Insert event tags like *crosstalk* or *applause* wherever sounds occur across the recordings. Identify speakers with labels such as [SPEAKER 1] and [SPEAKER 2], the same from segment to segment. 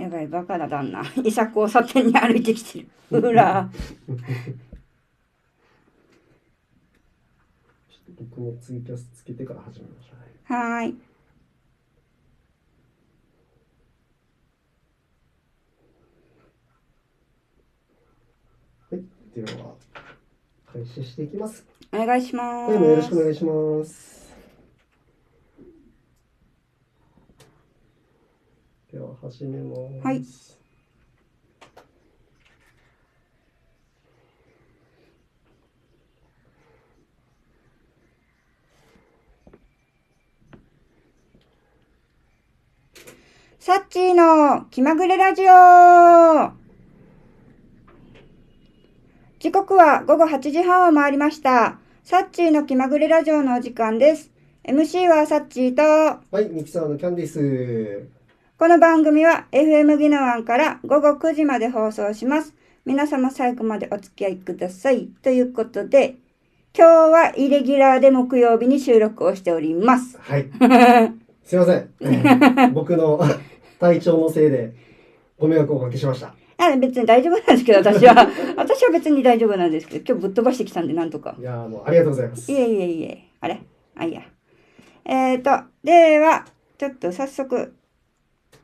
[SPEAKER 1] やばい、バカな旦那。*laughs* 伊佐交差点に歩いてきてる。うら。
[SPEAKER 2] 僕もツイキャスつけてから始めましょう、
[SPEAKER 1] ね。はい。
[SPEAKER 2] はい、では開始していきます。
[SPEAKER 1] お願いします。よろしくお願いしま
[SPEAKER 2] す。では始めます。はい。
[SPEAKER 1] サッチーの気まぐれラジオ時刻は午後8時半を回りました。サッチーの気まぐれラジオのお時間です。MC はサッチーと。はい、
[SPEAKER 2] ミキサーのキャンディス。
[SPEAKER 1] この番組は FM ギノワンから午後9時まで放送します。皆様最後までお付き合いください。ということで、今日はイレギュラーで木曜日に収録をしております。は
[SPEAKER 2] い。*laughs* すいません。僕の *laughs* 体調のせいでご迷惑をおかけしました。
[SPEAKER 1] あ別に大丈夫なんですけど、私は。*laughs* 私は別に大丈夫なんですけど、今日ぶっ飛ばしてきたんで、なんとか。い
[SPEAKER 2] やもうありがとうございます。
[SPEAKER 1] いえいえいえ。あれあ、いや。えっ、ー、と、では、ちょっと早速、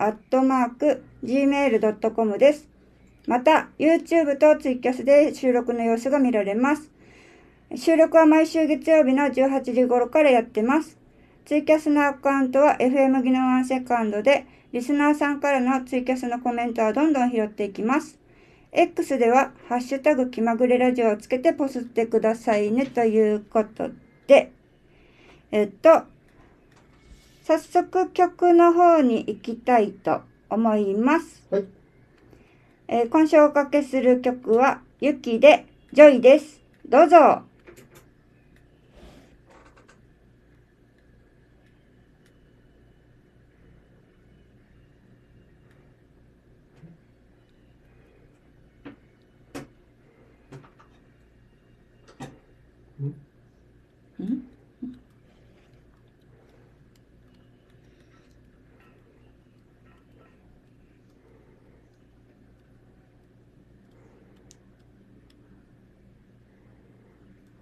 [SPEAKER 1] アットマーク、gmail.com です。また、YouTube とツイキャスで収録の様子が見られます。収録は毎週月曜日の18時頃からやってます。ツイキャスのアカウントは FM 技能ワンセカンドで、リスナーさんからのツイキャスのコメントはどんどん拾っていきます。X では、ハッシュタグ気まぐれラジオをつけてポスってくださいねということで、えっと、早速曲の方に行きたいと思います。はい、えー、今週おかけする曲は、ゆきで、ジョイです。どうぞ。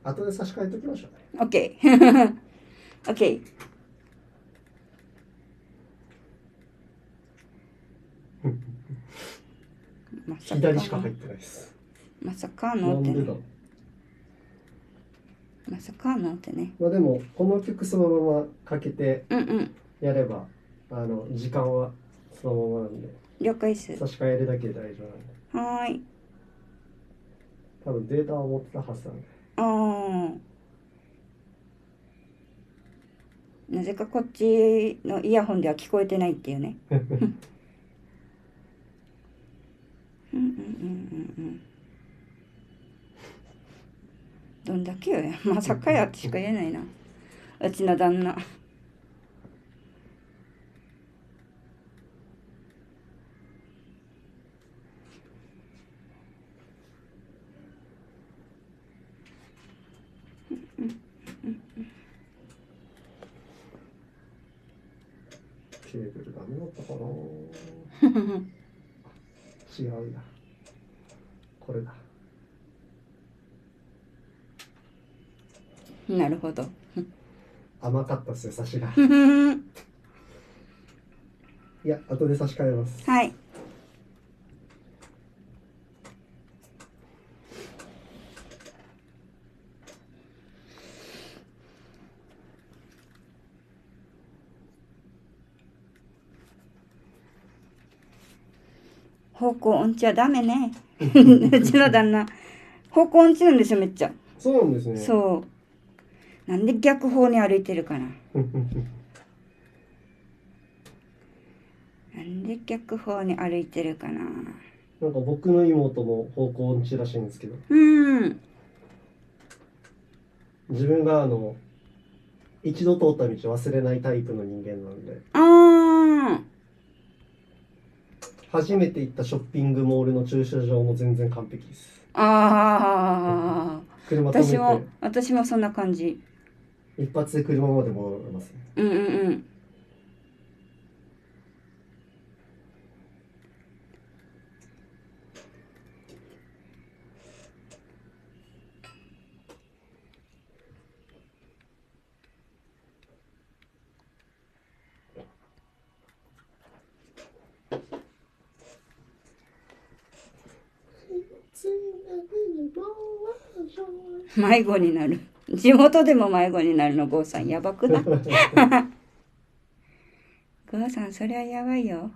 [SPEAKER 2] 後で差し替えときましょ
[SPEAKER 1] うね。OK。*laughs* OK。まさか左しか入ってない
[SPEAKER 2] です。まさかのってね。まさかのってね。まあでもこの曲そのままかけてやれば、うんうん、あの時間はそのままなんで。
[SPEAKER 1] 了解です。差し
[SPEAKER 2] 替えるだけで大丈夫なんで。はい。多分データは持ってたはずなんで。
[SPEAKER 1] ああ。なぜかこっちのイヤホンでは聞こえてないっていうねうんうんうんうんうんどんだけよまさかやってしか言えないなうちの旦那
[SPEAKER 2] 違うんだこれだなるほど甘かったっすよ差しがいや後で差し替えますはい
[SPEAKER 1] 方向音痴はダメね。*laughs* うちの旦那、方向音痴なんですよ、めっちゃ。
[SPEAKER 2] そうなんですね。そ
[SPEAKER 1] う。なんで逆方に歩いてるかな。*laughs* なんで逆方に歩いてるかな。
[SPEAKER 2] なんか僕の妹も方向音痴らしいんですけど。うん。自分があの、一度通った道忘れないタイプの人間なんで。
[SPEAKER 1] あ
[SPEAKER 2] あ。初めて行ったショッピングモールの駐車場も全然完璧です
[SPEAKER 1] ああ、車止め私も私もそんな感じ
[SPEAKER 2] 一発で車まで戻れますうんうんうん迷子に
[SPEAKER 1] なる。地元でも迷子になるの、ゴーさん。やばくない *laughs* ゴーさん、それはやばいよ。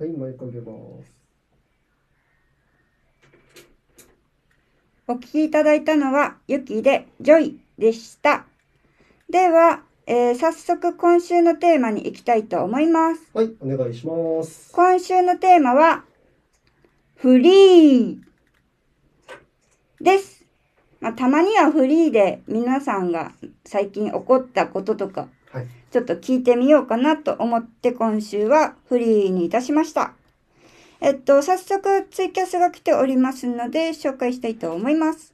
[SPEAKER 2] はい、マイク上ます。
[SPEAKER 1] お聞きいただいたのは、ゆきで、ジョイでした。では、えー、早速今週のテーマに行きたいと思います。はい、
[SPEAKER 2] お願いします。
[SPEAKER 1] 今週のテーマは、フリーです。まあ、たまにはフリーで皆さんが最近起こったこととかはい、ちょっと聞いてみようかなと思って今週はフリーにいたしました。えっと、早速ツイキャスが来ておりますので紹介したいと思います。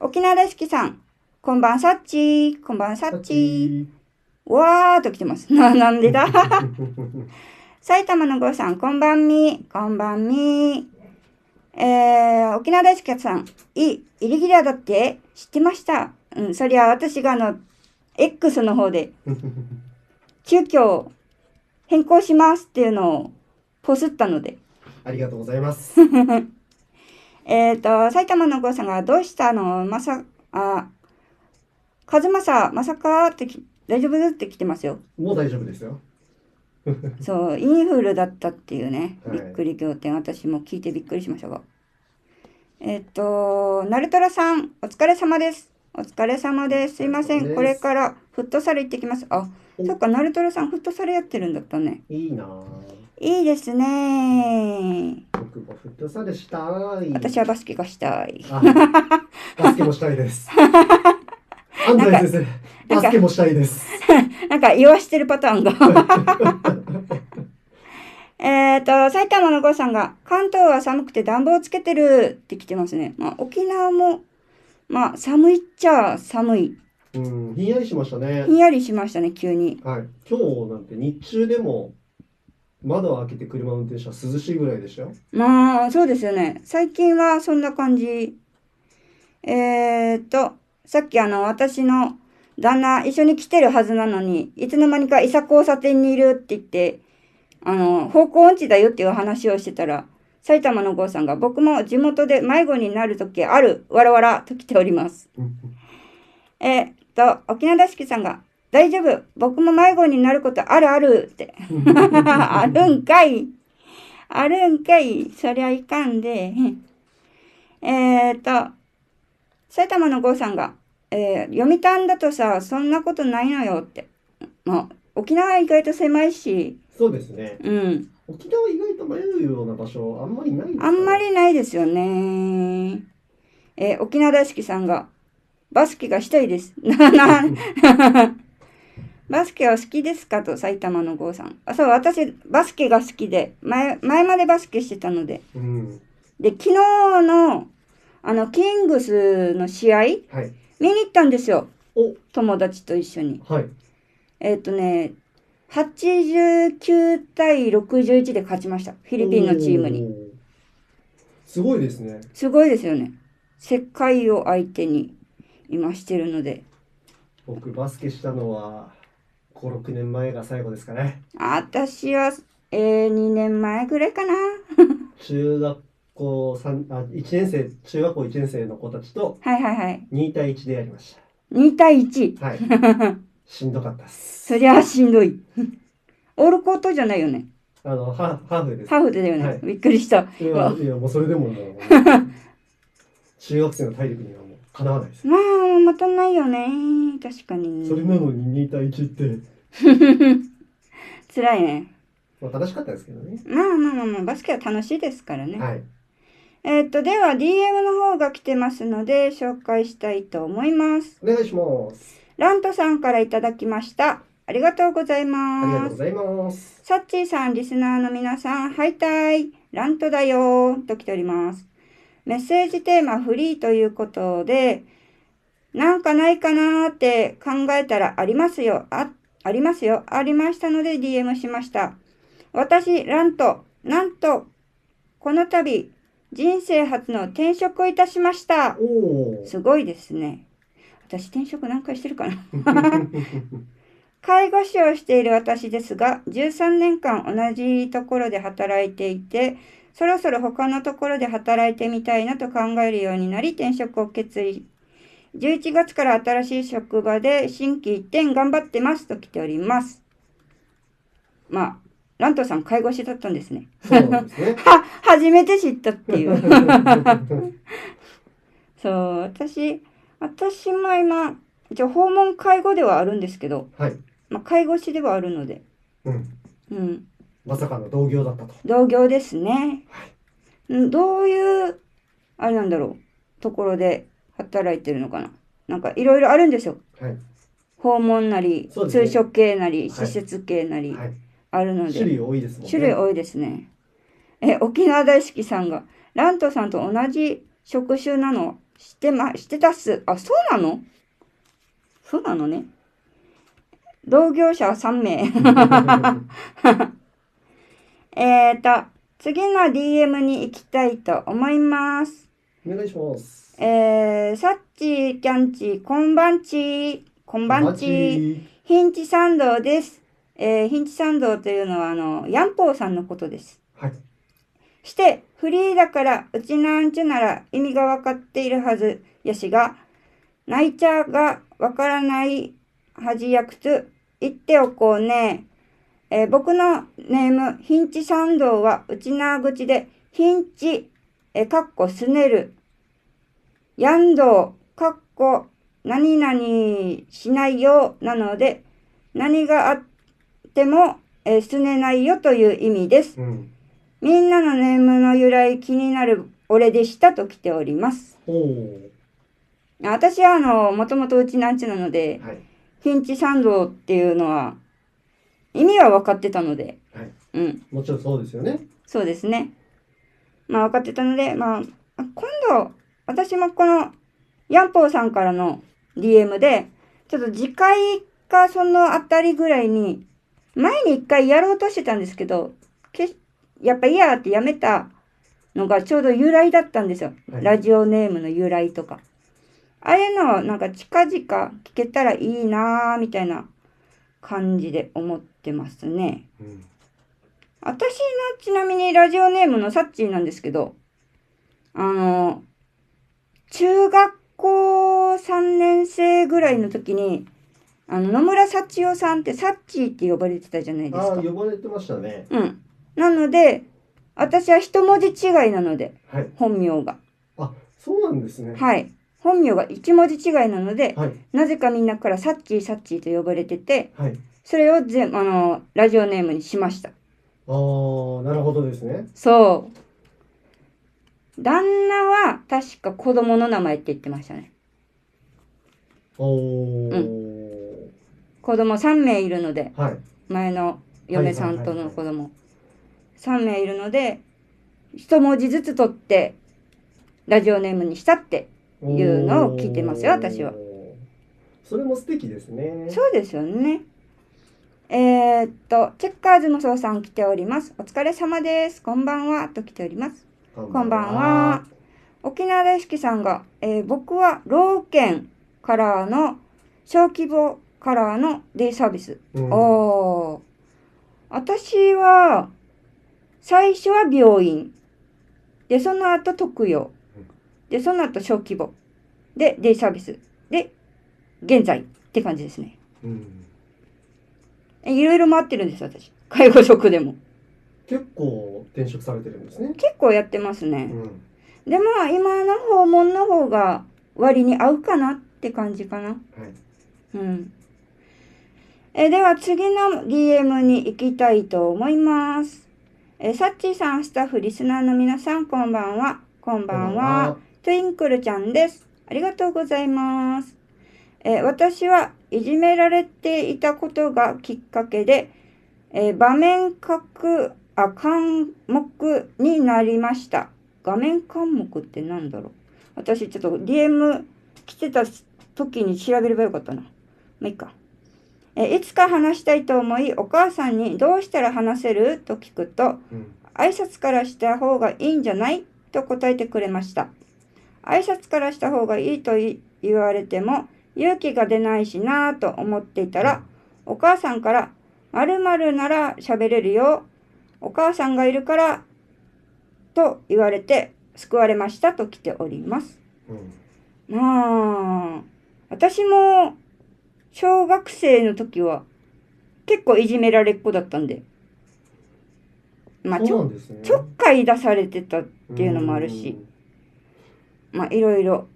[SPEAKER 1] 沖縄大好きさん、こんばんさっちこんばんさっちわーと来てます。な、なんでだ
[SPEAKER 2] *laughs*
[SPEAKER 1] 埼玉のごさん、こんばんみこんばんみえー、沖縄大好きさん、いイリギュラーだって知ってました。うん、そりゃ私があの、X の方で、急遽変更しますっていうのをポスったので。
[SPEAKER 2] ありがとうございます。
[SPEAKER 1] *laughs* えっと、埼玉の郷さんが、どうしたのまさ、あ、か正、まさかって大丈夫って来てますよ。
[SPEAKER 2] もう大丈夫ですよ。*laughs*
[SPEAKER 1] そう、インフルだったっていうね、びっくり仰天、はい、私も聞いてびっくりしましたが。えっ、ー、と、ナルトラさん、お疲れ様です。お疲れ様です。すいません。これからフットサル行ってきます。あ、そっか、ナルトロさんフットサルやってるんだったね。いいな。いいですね。僕もフットサルしたい。私はバスケがしたい。バスケもしたいです。*laughs* 安西先生、バスケもしたいです。なんか言わしてるパターンが。*laughs* えっ、と、埼玉の子さんが、関東は寒くて暖房つけてるって来てますね。まあ、沖縄もまあ、寒いっちゃ寒い。
[SPEAKER 2] うん、ひんやりしましたね。
[SPEAKER 1] ひんやりしましたね、急に。
[SPEAKER 2] はい。今日なんて日中でも、窓を開けて車運転したら涼しいぐらいでしたよ。
[SPEAKER 1] まあ、そうですよね。最近はそんな感じ。えー、っと、さっきあの、私の旦那、一緒に来てるはずなのに、いつの間にか伊佐交差点にいるって言って、あの、方向音痴だよっていう話をしてたら、埼玉の郷さんが、僕も地元で迷子になる時ある、わらわらと来ております。*laughs* えっと、沖縄大好きさんが、大丈夫、僕も迷子になることあるあるって。*laughs* あるんかい。あるんかい。そりゃいかんで。えっと、埼玉の郷さんが、えー、読谷だとさ、そんなことないのよって。まあ、沖縄は意外と狭いし。
[SPEAKER 2] そうですね。うん。沖縄意外と迷うような場所あんまりないです、
[SPEAKER 1] あんまりないですよね。えー、沖縄大好きさんが、バスケがしたいです。な、な、バスケは好きですかと埼玉の郷さん。あ、そう、私、バスケが好きで、前、前までバスケしてたので。うん、で、昨日の、あの、キングスの試合、はい、見に行ったんですよ。友達と一緒に。はい、えっ、とね、89対61で勝ちました。フィリピンのチームに。
[SPEAKER 2] すごいですね。
[SPEAKER 1] すごいですよね。世界を相手に今してるので。
[SPEAKER 2] 僕、バスケしたのは5、6年前が最後ですかね。
[SPEAKER 1] 私は、えー、2年前ぐらいかな。
[SPEAKER 2] *laughs* 中学校3あ、1年生、中学校1年生の子たちと、はいはいはい。2対1でやりました。
[SPEAKER 1] 2対 1? は
[SPEAKER 2] い。*laughs* しんどかったっす。そりゃし
[SPEAKER 1] んどい。オールコートじゃないよね。
[SPEAKER 2] あの、ハーフです。ハーフだよね。はいび
[SPEAKER 1] っくりした。いや、
[SPEAKER 2] いやもうそれでももう、*laughs* 中学生の体力にはもうかなわないで
[SPEAKER 1] す。まあ、またないよね。確かに。それなの
[SPEAKER 2] に2対1って、
[SPEAKER 1] *laughs* 辛いね。
[SPEAKER 2] まあ、楽しかったですけどね。ま
[SPEAKER 1] あまあまあまあ、バスケは楽しいですからね。はい。えーっと、では DM の方が来てますので、紹介したいと思います。お願いし
[SPEAKER 2] ます。
[SPEAKER 1] ラントさんからいただきました。ありがとうございます。ありがとうございます。サッチーさん、リスナーの皆さん、タイ、ラントだよと来ております。メッセージテーマフリーということで、なんかないかなーって考えたらありますよ、あ、ありますよ、ありましたので DM しました。私、ラント、なんと、この度、人生初の転職をいたしました。すごいですね。私転職何回してるかな *laughs* 介護士をしている私ですが、13年間同じところで働いていて、そろそろ他のところで働いてみたいなと考えるようになり、転職を決意。11月から新しい職場で新規一転頑張ってますと来ております。まあ、ラントさん介護士だったんですね。そうですね。*laughs* は、初めて知ったっていう。*laughs* そう、私、私も今、じゃ訪問介護ではあるんですけど、
[SPEAKER 2] はい。まあ、
[SPEAKER 1] 介護士ではあるので、うん。うん、
[SPEAKER 2] まさかの同業だったと。
[SPEAKER 1] 同業ですね。うんどういう、あれなんだろう、ところで働いてるのかな。なんかいろいろあるんですよ。はい。訪問なり、ね通所系なり、施設系なり、はい。あるの種類多いですもんね。種類多いですね。え、沖縄大好きさんが、ラントさんと同じ職種なのしてま、してたっす。あ、そうなのそうなのね。同業者3名。*laughs* えっと、次の DM に行きたいと思います。
[SPEAKER 2] お願いします。
[SPEAKER 1] えー、さっちー、キャンチー、こんばんちー、こんばんちー、ヒンチ参道です。えー、ヒンチ参道というのは、あの、ヤンポーさんのことです。はい。して、フリーだからうちなんちゅなら意味がわかっているはずやしが、泣いちゃがわからない恥やくつ、言っておこうね。えー、僕のネーム、ヒンチ参道はうちな口で、ヒンチ、えー、かっこすねる。やんどう、かっこ、何々しないよなので、何があっても、えー、すねないよという意味です。うんみんなのネームの由来気になる俺でしたと来ております。私はあの、もともとうちなんちなので、はい、ヒンチ参道っていうのは、意味は分かってたので、はい、うん。
[SPEAKER 2] もちろんそうですよね。
[SPEAKER 1] そうですね。まあ分かってたので、まあ、今度、私もこの、ヤンポーさんからの DM で、ちょっと次回かそのあたりぐらいに、前に一回やろうとしてたんですけど、やっぱ嫌ってやめたのがちょうど由来だったんですよ。ラジオネームの由来とか。ああいうのはなんか近々聞けたらいいなぁ、みたいな感じで思ってますね。うん、私のちなみにラジオネームのサッチーなんですけど、あの、中学校3年生ぐらいの時に、あの野村幸代さんってサッチーって呼ばれてたじゃないですか。ああ、呼ば
[SPEAKER 2] れてましたね。うん。
[SPEAKER 1] なので、私は一文字違いなので、はい、本名が。
[SPEAKER 2] あ、そうなんですね。はい。
[SPEAKER 1] 本名が一文字違いなので、はい、なぜかみんなからサッチーサッチーと呼ばれてて、はい、それをぜあのラジオネームにしました。あ
[SPEAKER 2] あ、なるほどですね。
[SPEAKER 1] そう。旦那は確か子供の名前って言ってましたね。
[SPEAKER 2] おうん、
[SPEAKER 1] 子供3名いるので、はい、前の嫁さんとの子供、3名いるので、一文字ずつ取って、ラジオネームにしたって
[SPEAKER 2] いうのを聞いてますよ、私は。それも素敵ですね。そ
[SPEAKER 1] うですよね。えー、っと、チェッカーズのそうさん来ております。お疲れ様です。こんばんは。と来ております。
[SPEAKER 2] こんばんは。
[SPEAKER 1] 沖縄大好きさんが、えー、僕は、老犬カラーの、小規模カラーのデイサービス。うん、おー。私は、最初は病院。で、その後特養。で、その後小規模。で、デイサービス。で、現在って感じですね。うん。いろいろ回ってるんです、私。介護職でも。
[SPEAKER 2] 結構転職されてるんですね。
[SPEAKER 1] 結構やってますね。うん、で、まあ、今の訪問の方が割に合うかなって感じかな。はい。うん。えでは次の DM に行きたいと思います。えー、サッチーさん、スタッフ、リスナーの皆さん、こんばんは。こんばんは。トゥインクルちゃんです。ありがとうございます。えー、私はいじめられていたことがきっかけで、えー、場面格、あ、監目になりました。画面監目って何だろう私ちょっと DM 来てた時に調べればよかったな。まあ、いいか。えいつか話したいと思いお母さんにどうしたら話せると聞くと、うん、挨拶からした方がいいんじゃないと答えてくれました挨拶からした方がいいと言われても勇気が出ないしなぁと思っていたら、お母さんから〇〇なら喋れるよ。お母さんがいるから、と言われて救われましたと来ております。うん、まあ、私も小学生の時は結構いじめられっ子だったんで。まあちょ、ね、ちょっかい出されてたっていうのもあるし、まあいろいろ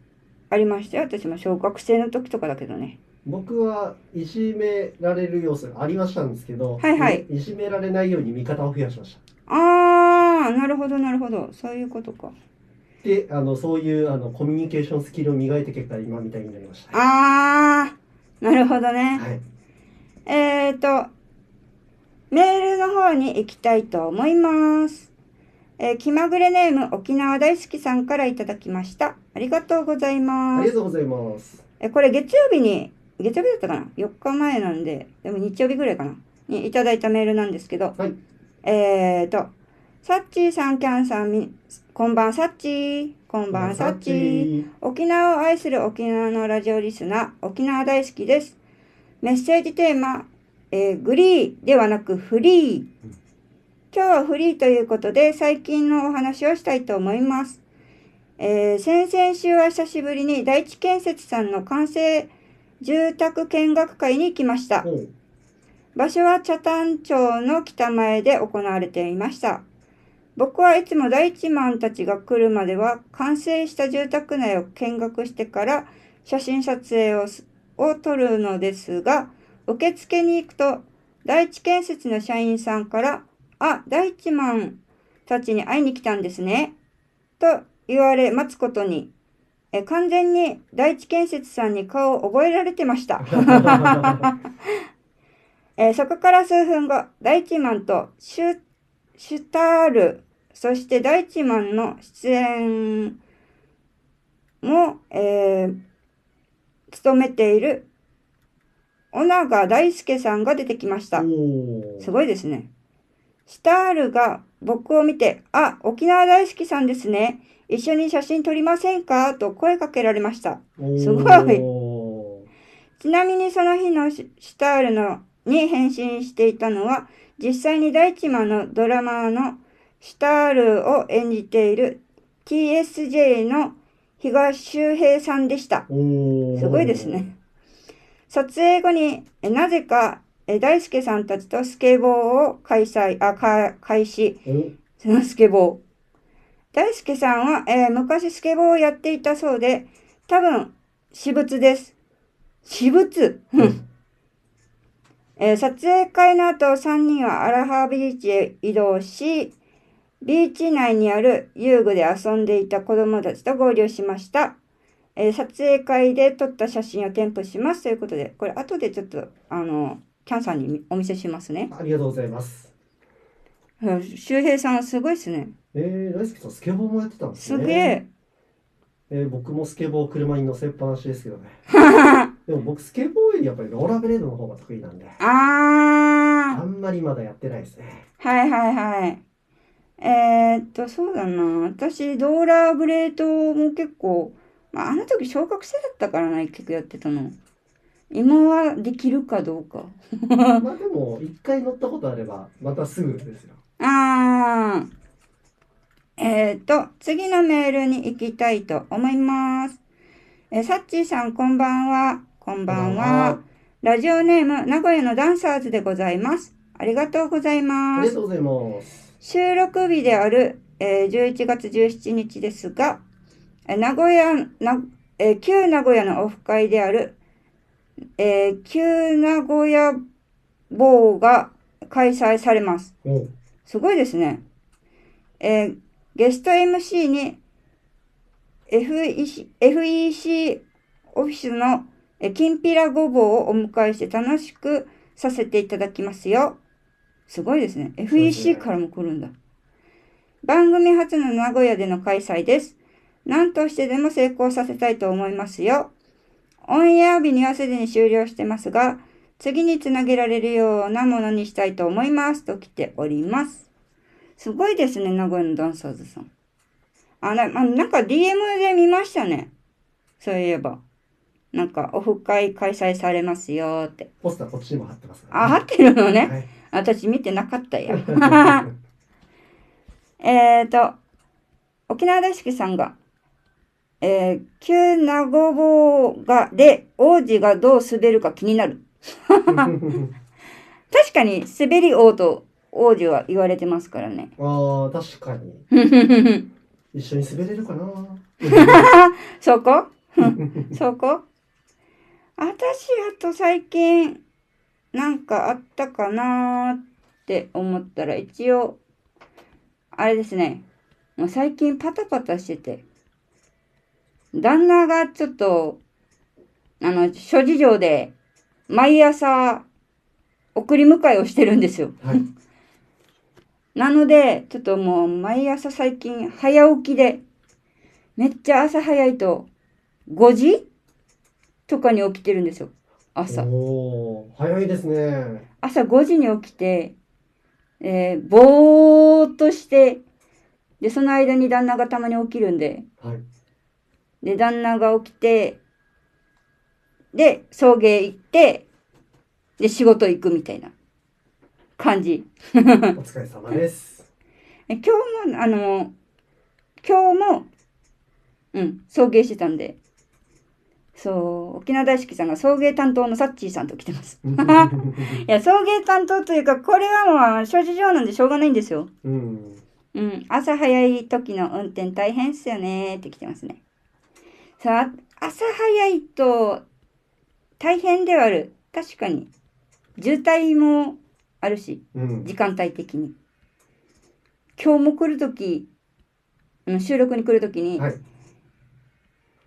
[SPEAKER 1] ありましたよ。私も小学生の時とかだけどね。
[SPEAKER 2] 僕はいじめられる要素がありましたんですけど、はいはい、いじめられないように味方を増やしました。あ
[SPEAKER 1] あ、なるほどなるほど、そういうことか。
[SPEAKER 2] で、あのそういうあのコミュニケーションスキルを磨いて結果今みたいになりました。
[SPEAKER 1] ああ。なるほどね。はい、えっ、ー、と、メールの方に行きたいと思います。えー、気まぐれネーム沖縄大好きさんからいただきました。ありがとうございます。ありがとうござ
[SPEAKER 2] います。
[SPEAKER 1] えこれ月曜日に、月曜日だったかな ?4 日前なんで、でも日曜日ぐらいかなにいただいたメールなんですけど、はい、えっ、ー、と、サッチーさん、キャンさん、こんばんさっちこんばんさっち沖縄を愛する沖縄のラジオリスナー、沖縄大好きです。メッセージテーマ、えー、グリーではなくフリー。今日はフリーということで最近のお話をしたいと思います。えー、先々週は久しぶりに第一建設さんの完成住宅見学会に行きました。場所は北谷町の北前で行われていました。僕はいつも第一マンたちが来るまでは完成した住宅内を見学してから写真撮影をを撮るのですが、受付に行くと第一建設の社員さんから、あ、第一マンたちに会いに来たんですね。と言われ待つことに、え完全に第一建設さんに顔を覚えられてました。*laughs* えそこから数分後、第一マンとシシュタール、そして大地マンの出演も、えー、務めている小長大輔さんが出てきました。すごいですね。シュタールが僕を見て、あ、沖縄大好きさんですね。一緒に写真撮りませんかと声かけられました。すごい。ちなみにその日のシュタールのに返信していたのは、実際に大地間のドラマーのシタールを演じている TSJ の東周平さんでした。
[SPEAKER 2] すごいです
[SPEAKER 1] ね。撮影後になぜか大輔さんたちとスケボーを開催、あ、か開始。そのスケボー。大輔さんは、えー、昔スケボーをやっていたそうで、多分、私物です。私物、うん、えー、撮影会の後、3人はアラハビーチへ移動し、ビーチ内にある遊具で遊んでいた子供たちと合流しました。えー、撮影会で撮った写真を添付しますということで、これ後でちょっと、あの、キャンさんにお見せしますね。
[SPEAKER 2] ありがとうございます。
[SPEAKER 1] 周平さんすごいですね。
[SPEAKER 2] えー、大好きさんスケボーもやってたんですね。すげえ。えー、僕もスケボー車に乗せっぱなしですけどね。*laughs* でも僕、スケボーよりやっぱりローラーブレードの方が得意なんで。あああんまりまだやってないですね。
[SPEAKER 1] はいはいはい。えー、っと、そうだな。私、ローラーブレードも結構、まあ、あの時小学生だったからな、結局やってたの。今はできるかどうか。
[SPEAKER 2] *laughs* まあでも、一回乗ったことあれば、またすぐですよ。
[SPEAKER 1] ああ。えっ、と、次のメールに行きたいと思います。えサッチーさん、こんばんは。こんばんは。ラジオネーム、名古屋のダンサーズでございます。ありがとうございます。ありがとうござ
[SPEAKER 2] います。
[SPEAKER 1] 収録日である、えー、11月17日ですが、え名古屋な、えー、旧名古屋のオフ会である、えー、旧名古屋坊が開催されます。すごいですね。えー、ゲスト MC に f FEC オフィスのえきんぴらごぼうをお迎えして楽しくさせていただきますよ。すごいですね。FEC からも来るんだ。番組初の名古屋での開催です。何としてでも成功させたいと思いますよ。オンエア日にはすでに終了してますが、次につなげられるようなものにしたいと思います。と来ております。すごいですね、名古屋のダンサーズさん。あ、な、なんか DM で見ましたね。そういえば。なんか、オフ会開催されますよって。ポスターこっちにも貼ってます、ね、あ、貼ってるのね。はい、私見てなかったや。*laughs* *laughs* えっと、沖縄大好きさんが、えー、旧名護坊が、で、王子がどう滑るか気になる。*laughs* 確かに、滑り王と王子は言われてますからね。
[SPEAKER 2] ああ、確か
[SPEAKER 1] に。
[SPEAKER 2] 一緒に滑れるかな
[SPEAKER 1] そこそこ私、あと最近、なんかあったかなーって思ったら、一応、あれですね。もう最近パタパタしてて。旦那がちょっと、あの、諸事情で、毎朝、送り迎えをしてるんですよ。はい、*laughs* なので、ちょっともう、毎朝最近、早起きで、めっちゃ朝早いと、5時とかに起きてるんですよ朝
[SPEAKER 2] 早いですね
[SPEAKER 1] 朝5時に起きて、えー、ぼーっとしてでその間に旦那がたまに起きるんで、はい、で旦那が起きてで送迎行ってで仕事行くみたいな感じ
[SPEAKER 2] お疲れ様です
[SPEAKER 1] *laughs* 今日もあの今日もうん送迎してたんでそう沖縄大好きさんが送迎担当のサッチーさんと来てます *laughs* いや送迎担当というかこれはもう諸事情なんでしょうがないんですよ、うん、うん、朝早い時の運転大変っすよねって来てますねさあ朝早いと大変ではある確かに渋滞もあるし、うん、時間帯的に今日も来る時収録に来る時に、はい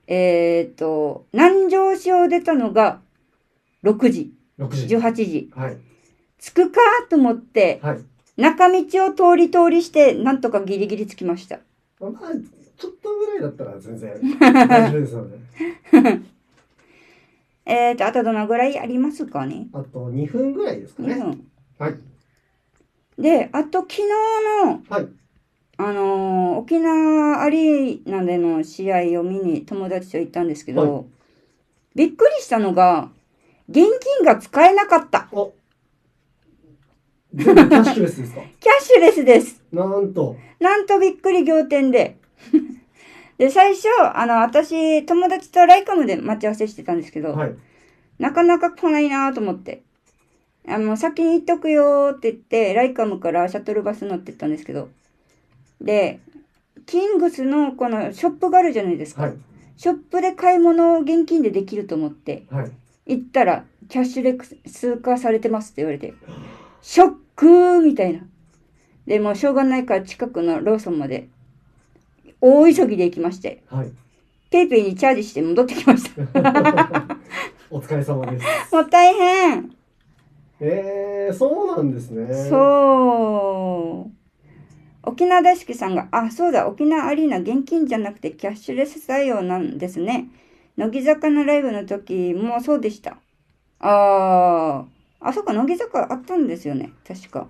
[SPEAKER 1] えっ、ー、と、南城市を出たのが6時。6時。18時。はい。着くかと思って、はい、中道を通り通りして、なんとかギリギリ着きました。まあ、
[SPEAKER 2] ちょっとぐらいだったら全然 *laughs* 大丈夫ですよね。
[SPEAKER 1] *laughs* えっと、あとどのぐらいありますかねあと2分ぐらいですかね。2分。はい。で、あと昨日の、はい。あのー、沖縄アリーナでの試合を見に友達と行ったんですけど、はい、びっくりしたのが、現金が使えなかった。
[SPEAKER 2] キャッシュレスですか
[SPEAKER 1] *laughs* キャッシュレスです。なんと。なんとびっくり仰天で。*laughs* で、最初、あの、私、友達とライカムで待ち合わせしてたんですけど、はい、なかなか来ないなと思って、あの、先に行っとくよって言って、ライカムからシャトルバス乗ってったんですけど、で、キングスのこのショップがあるじゃないですか。はい、ショップで買い物を現金でできると思って、はい、行ったら、キャッシュレス化されてますって言われて、ショックーみたいな。で、もうしょうがないから近くのローソンまで、大急ぎで行きまして、はい、ペイペイにチャージして戻っ
[SPEAKER 2] てきました。*laughs* お疲れ様です。*laughs* も
[SPEAKER 1] う大変。
[SPEAKER 2] ええー、そうなんですね。
[SPEAKER 1] そう。沖縄大好きさんが、あ、そうだ、沖縄アリーナ現金じゃなくてキャッシュレス採用なんですね。乃木坂のライブの時もそうでした。あー、あ、そうか、乃木坂あったんですよね。確か。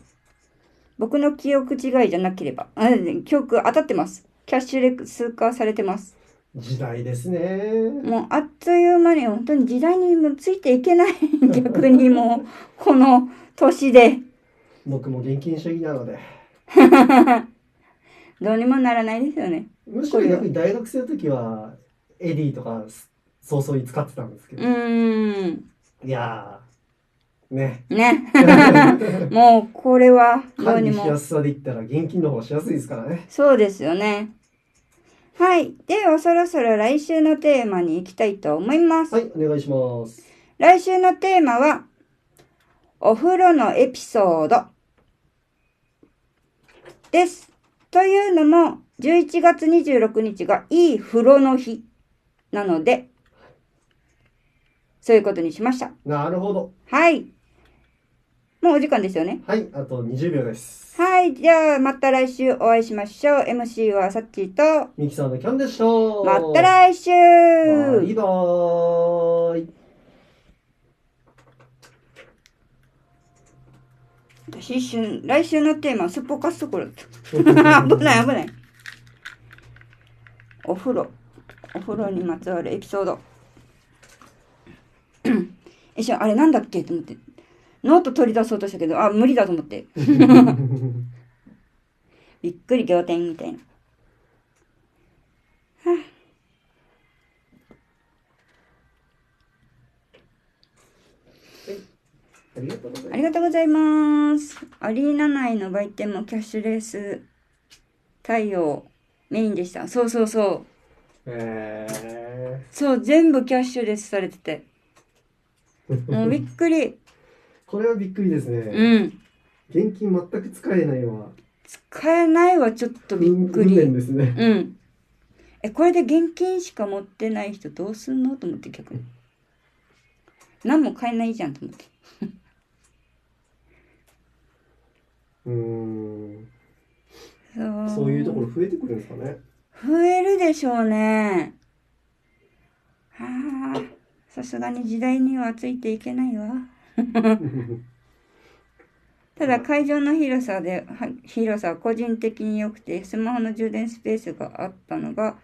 [SPEAKER 1] 僕の記憶違いじゃなければ。う *laughs* 記憶当たってます。キャッシュレス化されてます。
[SPEAKER 2] 時代ですね。
[SPEAKER 1] もうあっという間に本当に時代にもついていけない。*laughs* 逆にもう、この年で。
[SPEAKER 2] 僕も現金主義なので。*laughs*
[SPEAKER 1] どうにもならないですよね。
[SPEAKER 2] むしろ逆に大学生の時は、エディとか、早々に使ってたんですけど。う
[SPEAKER 1] ん。
[SPEAKER 2] いやね。ね。*laughs*
[SPEAKER 1] もう、これは、どうにも。管理しやす
[SPEAKER 2] さで言ったら、現金の方がしやすいですからね。
[SPEAKER 1] そうですよね。はい。では、そろそろ来週のテーマに行きたいと思います。はい、お願いします。来週のテーマは、お風呂のエピソード。です。というのも、11月26日がいい風呂の日なので、そういうことにしました。
[SPEAKER 2] なるほど。
[SPEAKER 1] はい。もうお時間ですよね。はい、
[SPEAKER 2] あと20秒です。
[SPEAKER 1] はい、じゃあまた来週お会いしましょう。MC はさっちと、ミキさんのキャンでしう。また来週バイバ私一瞬、来週のテーマ、すっぽかすところ。*laughs* 危ない危ない。お風呂。お風呂にまつわるエピソード。*coughs* 一瞬、あれなんだっけと思って。ノート取り出そうとしたけど、あ、無理だと思って。*laughs* *laughs* びっくり仰天みたいな。ありがとうございます。アリーナ内の売店もキャッシュレス対応メインでした。そうそうそ
[SPEAKER 2] う。へえー。
[SPEAKER 1] そう、全部キャッシュレスされてて。もうびっくり。
[SPEAKER 2] *laughs* これはびっくりですね。うん。現金全く使えないわ。使えないはちょっとびっくり。ですね。う
[SPEAKER 1] ん。え、これで現金しか持ってない人どうすんのと思って逆に。*laughs* 何も買えないじゃんと思って。
[SPEAKER 2] うんそうそういうところ増えてくるんですかね
[SPEAKER 1] 増えるでしょうねはあさすがに時代にはついていけないわ *laughs* ただ会場の広さで広さは個人的に良くてスマホの充電スペースがあったのが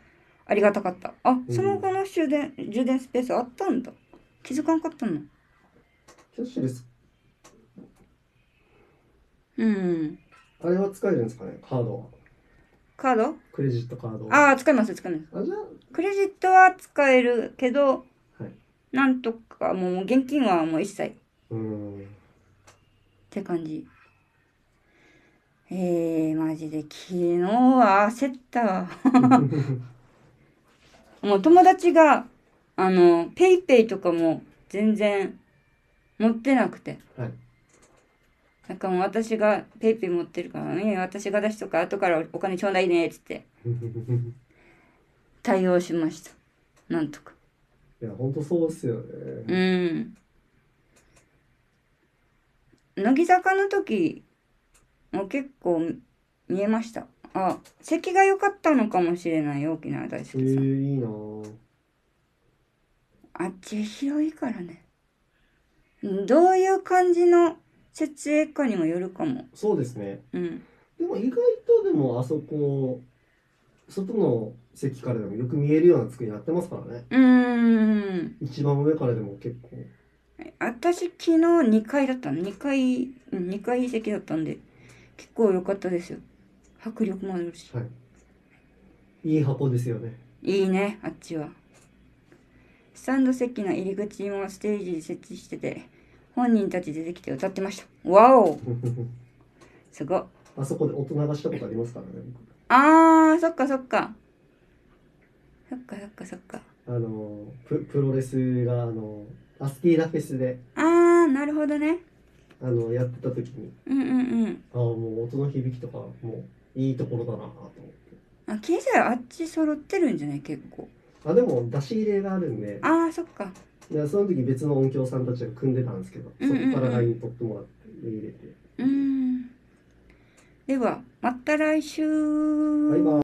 [SPEAKER 1] ありがたかったあ、スマホの充電、充電スペースあったんだ気づかんかったのキャッシュレ
[SPEAKER 2] スうん。あれは使えるんですかねカードは。カードクレジットカードあ
[SPEAKER 1] あ、使います、使います。あ、じゃクレジットは使えるけど、はいなんとかもう現金はもう一切うん。って感じ。えー、マジで昨日は焦ったわ。*laughs* もう友達が、あの、ペイペイとかも全然持ってなくて。はい。なんかもう私がペイペイ持ってるからね、私が出しとか後からお金ちょうだいね、っつって。*laughs* 対応しました。なんとか。
[SPEAKER 2] いや、ほんとそうっすよね。う
[SPEAKER 1] ん。乃木坂の時も結構見えました。あ、席が良かったのかもしれない大きな大好
[SPEAKER 2] きさん。えー、いいなあ
[SPEAKER 1] っち広いからね。どういう感じの
[SPEAKER 2] 設営家にもよるかも。そうですね。うん。でも意外とでもあそこ、外の席からでもよく見えるような作りになってますからね。う
[SPEAKER 1] ん。
[SPEAKER 2] 一番上からでも結構。
[SPEAKER 1] 私昨日2階だったの。2階、二2階席だったんで、結構良かったですよ。迫力もあるし。
[SPEAKER 2] はい。いい箱ですよね。
[SPEAKER 1] いいね、あっちは。スタンド席の入り口もステージで設置してて、本人たち出てきて歌ってました。わおすご
[SPEAKER 2] あそこで音流したことありますからね。
[SPEAKER 1] ああ、そっかそっか。そっかそっかそっか。
[SPEAKER 2] あのププロレスがあのアスティーラフェスで。
[SPEAKER 1] ああ、なるほどね。
[SPEAKER 2] あのやってた時に。
[SPEAKER 1] うんうんうん。
[SPEAKER 2] ああ、もう音の響きとかもういいところだなと思って。あ、経済あっち揃ってるんじゃない結構。あ、でも出し入れがあるんで。
[SPEAKER 1] ああ、そっか。
[SPEAKER 2] でその時別の音響さんたちが組んでたんですけど、そこから LINE 取ってもらって入れて。
[SPEAKER 1] うんではまた来週。バイバイ